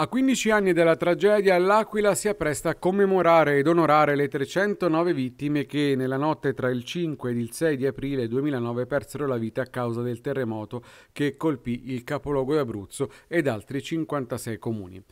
A 15 anni dalla tragedia, l'Aquila si appresta a commemorare ed onorare le 309 vittime che nella notte tra il 5 ed il 6 di aprile 2009 persero la vita a causa del terremoto che colpì il capoluogo d'Abruzzo ed altri 56 comuni.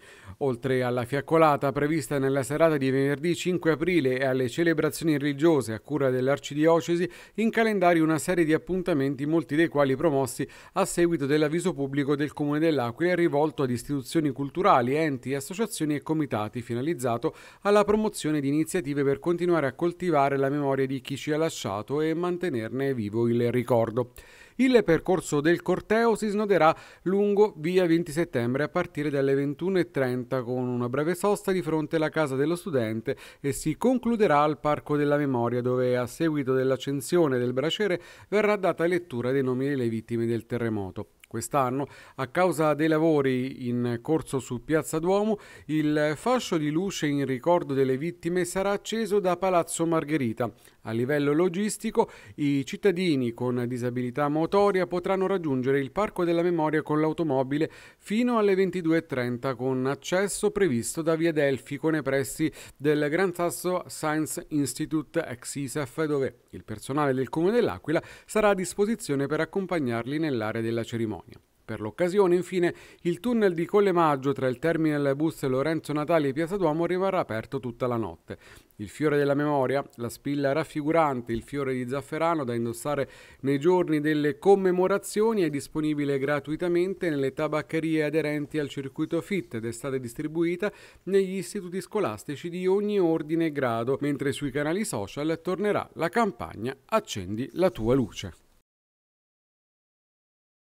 Oltre alla fiaccolata prevista nella serata di venerdì 5 aprile e alle celebrazioni religiose a cura dell'Arcidiocesi, in calendario una serie di appuntamenti, molti dei quali promossi a seguito dell'avviso pubblico del Comune dell'Aquila rivolto ad istituzioni culturali locali, enti, associazioni e comitati finalizzato alla promozione di iniziative per continuare a coltivare la memoria di chi ci ha lasciato e mantenerne vivo il ricordo. Il percorso del corteo si snoderà lungo via 20 settembre a partire dalle 21.30 con una breve sosta di fronte alla casa dello studente e si concluderà al Parco della Memoria dove a seguito dell'accensione del braciere verrà data lettura dei nomi delle vittime del terremoto. Quest'anno, a causa dei lavori in corso su Piazza Duomo, il fascio di luce in ricordo delle vittime sarà acceso da Palazzo Margherita. A livello logistico, i cittadini con disabilità motoria potranno raggiungere il Parco della Memoria con l'automobile fino alle 22.30 con accesso previsto da Via Delfico nei pressi del Gran Sasso Science Institute ex ISAF, dove il personale del Comune dell'Aquila sarà a disposizione per accompagnarli nell'area della cerimonia cerimonia. Per l'occasione, infine, il tunnel di Collemaggio tra il terminal bus Lorenzo Natali e Piazza Duomo rimarrà aperto tutta la notte. Il fiore della memoria, la spilla raffigurante il fiore di zafferano da indossare nei giorni delle commemorazioni, è disponibile gratuitamente nelle tabaccherie aderenti al circuito FIT ed è stata distribuita negli istituti scolastici di ogni ordine e grado, mentre sui canali social tornerà la campagna Accendi la tua luce.